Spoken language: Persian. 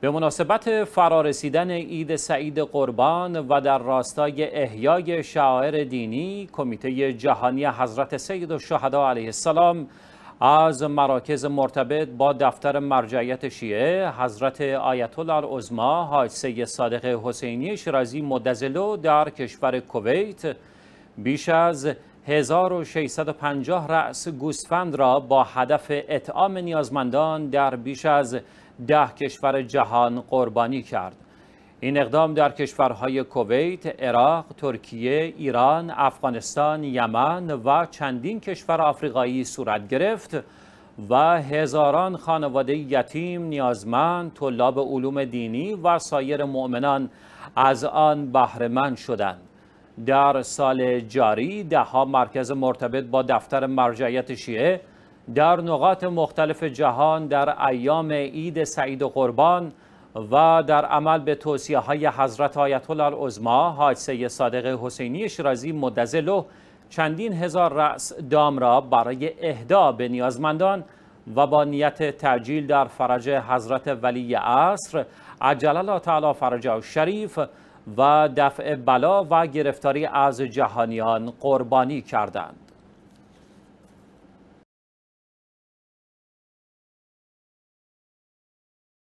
به مناسبت فرارسیدن عید سعید قربان و در راستای احیای شاعر دینی کمیته جهانی حضرت سید شهدا علیه السلام از مراکز مرتبط با دفتر مرجعیت شیعه حضرت آیت الله العظما حاج سید صادق حسینی شرازی مدزلو در کشور کویت بیش از 1650 رأس گوسفند را با هدف اطعام نیازمندان در بیش از ده کشور جهان قربانی کرد. این اقدام در کشورهای کویت، عراق، ترکیه، ایران، افغانستان، یمن و چندین کشور آفریقایی صورت گرفت و هزاران خانواده یتیم، نیازمند، طلاب علوم دینی و سایر مؤمنان از آن بهرهمند شدند. در سال جاری دهها مرکز مرتبط با دفتر مرجعیت شیعه در نقاط مختلف جهان در ایام عید سعید و قربان و در عمل به توصیه های حضرت آیت الله العظما حاج سید صادق حسینی شیرازی و چندین هزار رأس دام را برای اهدا به نیازمندان و با نیت تعجیل در فرج حضرت ولی عصر عجل الله تعالی فرجه شریف و دفع بلا و گرفتاری از جهانیان قربانی کردند.